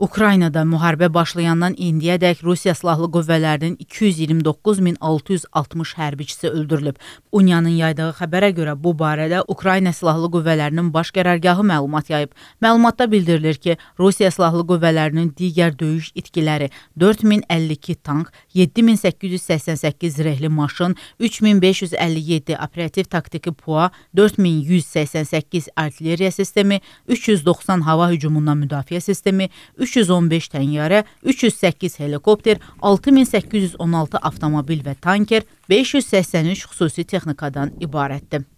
Ukraynada müharibə başlayandan indiyədək Rusiya silahlı qüvvələrinin 229660 hərbiçisi öldürülüb. Uniyanın yaydığı xəbərə görə bu barədə Ukrayna silahlı qüvvələrinin baş qərargahı məlumat yayıb. Məlumatda bildirilir ki, Rusiya silahlı qüvvələrinin digər döyüş itkiləri 4052 tank, 7888 zirehli maşın, 3557 operativ taktiki PUA, 4188 artilleriya sistemi, 390 hava hücumundan müdafiə sistemi, 315 təyyarə, 308 helikopter, 6816 avtomobil və tanker, 583 xüsusi texnikadan ibarətdir.